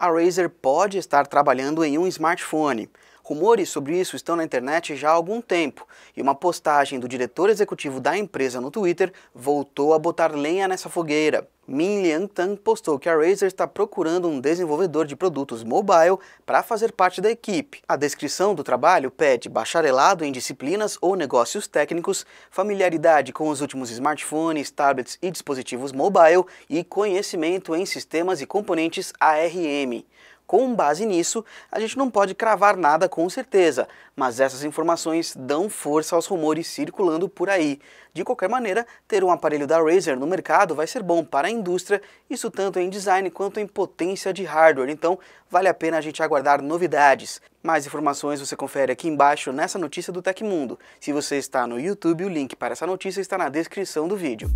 a Razer pode estar trabalhando em um smartphone. Rumores sobre isso estão na internet já há algum tempo, e uma postagem do diretor executivo da empresa no Twitter voltou a botar lenha nessa fogueira. Min Liang Tang postou que a Razer está procurando um desenvolvedor de produtos mobile para fazer parte da equipe. A descrição do trabalho pede bacharelado em disciplinas ou negócios técnicos, familiaridade com os últimos smartphones, tablets e dispositivos mobile e conhecimento em sistemas e componentes ARM. Com base nisso, a gente não pode cravar nada com certeza, mas essas informações dão força aos rumores circulando por aí. De qualquer maneira, ter um aparelho da Razer no mercado vai ser bom para a indústria, isso tanto em design quanto em potência de hardware, então vale a pena a gente aguardar novidades. Mais informações você confere aqui embaixo nessa notícia do Tecmundo. Se você está no YouTube, o link para essa notícia está na descrição do vídeo.